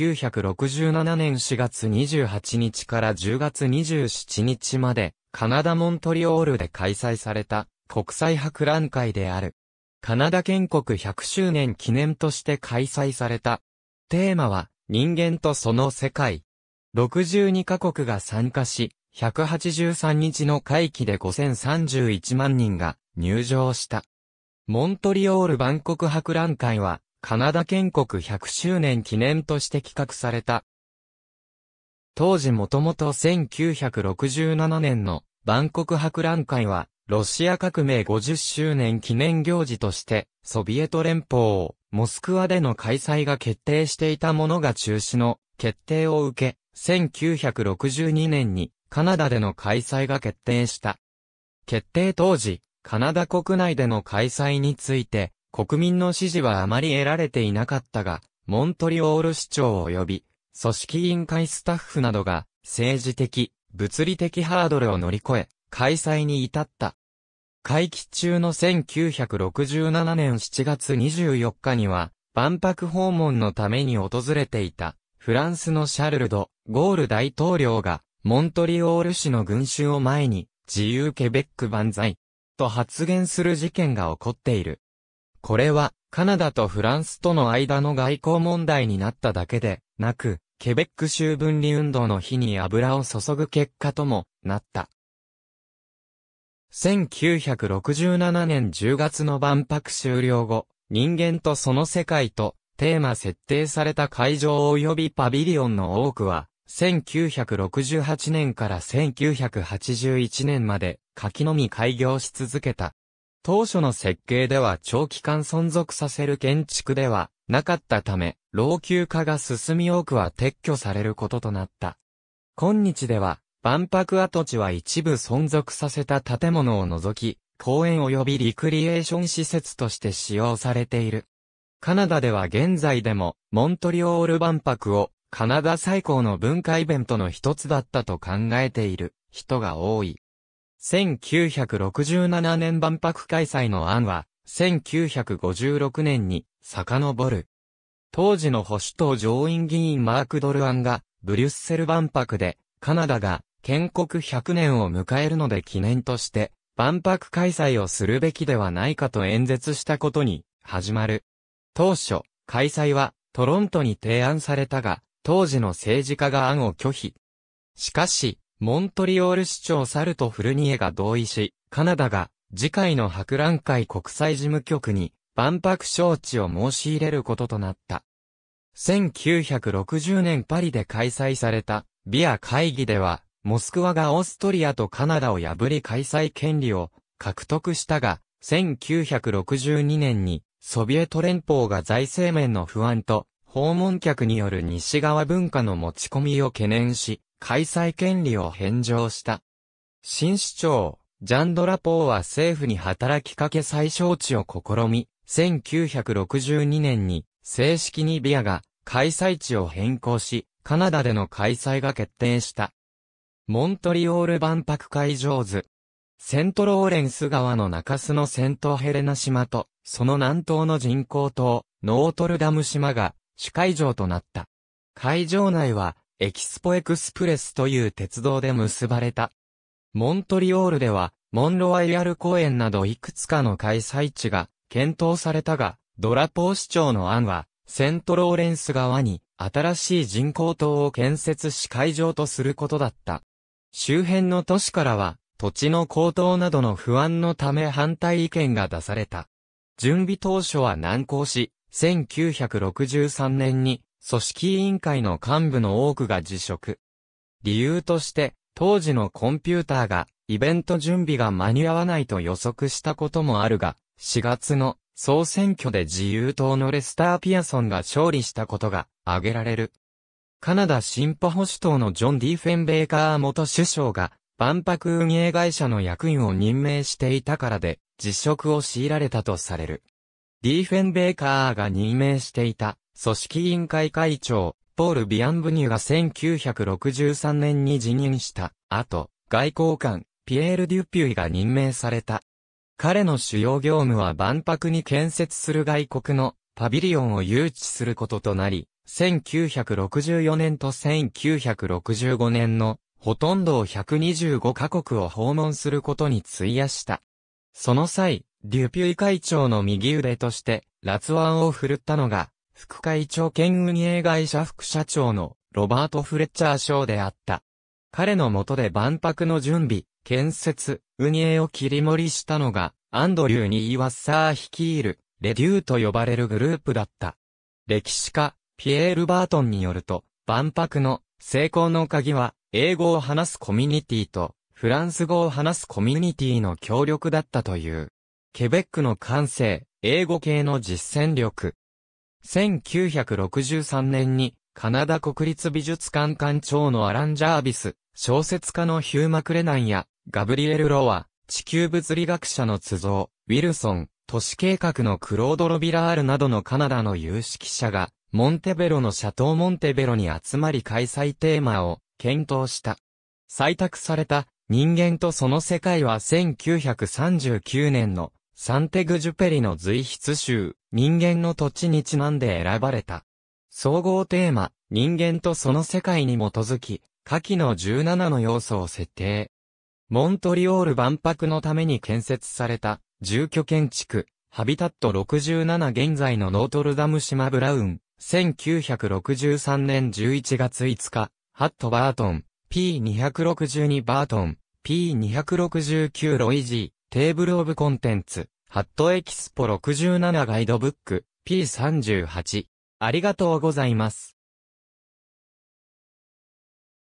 1967年4月28日から10月27日まで、カナダ・モントリオールで開催された国際博覧会である。カナダ建国100周年記念として開催された。テーマは、人間とその世界。62カ国が参加し、183日の会期で5031万人が入場した。モントリオール万国博覧会は、カナダ建国100周年記念として企画された。当時もともと1967年の万国博覧会は、ロシア革命50周年記念行事として、ソビエト連邦、をモスクワでの開催が決定していたものが中止の決定を受け、1962年にカナダでの開催が決定した。決定当時、カナダ国内での開催について、国民の支持はあまり得られていなかったが、モントリオール市長及び、組織委員会スタッフなどが、政治的、物理的ハードルを乗り越え、開催に至った。会期中の1967年7月24日には、万博訪問のために訪れていた、フランスのシャルルド・ゴール大統領が、モントリオール市の群衆を前に、自由ケベック万歳、と発言する事件が起こっている。これは、カナダとフランスとの間の外交問題になっただけで、なく、ケベック州分離運動の日に油を注ぐ結果とも、なった。1967年10月の万博終了後、人間とその世界と、テーマ設定された会場及びパビリオンの多くは、1968年から1981年まで、柿のみ開業し続けた。当初の設計では長期間存続させる建築ではなかったため、老朽化が進み多くは撤去されることとなった。今日では、万博跡地は一部存続させた建物を除き、公園及びリクリエーション施設として使用されている。カナダでは現在でも、モントリオール万博を、カナダ最高の文化イベントの一つだったと考えている人が多い。1967年万博開催の案は、1956年に遡る。当時の保守党上院議員マーク・ドルアンが、ブリュッセル万博で、カナダが建国100年を迎えるので記念として、万博開催をするべきではないかと演説したことに、始まる。当初、開催はトロントに提案されたが、当時の政治家が案を拒否。しかし、モントリオール市長サルト・フルニエが同意し、カナダが次回の博覧会国際事務局に万博招致を申し入れることとなった。1960年パリで開催されたビア会議では、モスクワがオーストリアとカナダを破り開催権利を獲得したが、1962年にソビエト連邦が財政面の不安と訪問客による西側文化の持ち込みを懸念し、開催権利を返上した。新市長、ジャンドラポーは政府に働きかけ最小値を試み、1962年に正式にビアが開催地を変更し、カナダでの開催が決定した。モントリオール万博会場図。セントローレンス川の中州のセントヘレナ島と、その南東の人工島、ノートルダム島が、主会場となった。会場内は、エキスポエクスプレスという鉄道で結ばれた。モントリオールでは、モンロワイヤル公園などいくつかの開催地が検討されたが、ドラポー市長の案は、セントローレンス側に新しい人工島を建設し会場とすることだった。周辺の都市からは、土地の高騰などの不安のため反対意見が出された。準備当初は難航し、1963年に組織委員会の幹部の多くが辞職。理由として、当時のコンピューターがイベント準備が間に合わないと予測したこともあるが、4月の総選挙で自由党のレスター・ピアソンが勝利したことが挙げられる。カナダ進歩保守党のジョン・ディフェンベーカー元首相が万博運営会社の役員を任命していたからで辞職を強いられたとされる。ディーフェンベーカーが任命していた組織委員会会長、ポール・ビアンブニューが1963年に辞任した後、外交官、ピエール・デュピュイが任命された。彼の主要業務は万博に建設する外国のパビリオンを誘致することとなり、1964年と1965年のほとんどを125カ国を訪問することに費やした。その際、デュピュイ会長の右腕として、ラツワンを振るったのが、副会長兼運営会社副社長のロバート・フレッチャー賞であった。彼の下で万博の準備、建設、運営を切り盛りしたのが、アンドリュー・ニー・ワッサー率いる、レデューと呼ばれるグループだった。歴史家、ピエール・バートンによると、万博の成功の鍵は、英語を話すコミュニティと、フランス語を話すコミュニティの協力だったという。ケベックの感性、英語系の実践力、1963年に、カナダ国立美術館館長のアラン・ジャービス、小説家のヒューマ・クレナンや、ガブリエル・ロワ、地球物理学者の都造、ウィルソン、都市計画のクロード・ロビラールなどのカナダの有識者が、モンテベロのシャトー・モンテベロに集まり開催テーマを検討した。採択された人間とその世界は1939年のサンテグジュペリの随筆集人間の土地にちなんで選ばれた。総合テーマ、人間とその世界に基づき、下記の17の要素を設定。モントリオール万博のために建設された、住居建築、ハビタット67現在のノートルダム島ブラウン、1963年11月5日、ハットバートン、P262 バートン、P269 ロイジー、テーブルオブコンテンツ、ハットエキスポ67ガイドブック P38。ありがとうございます。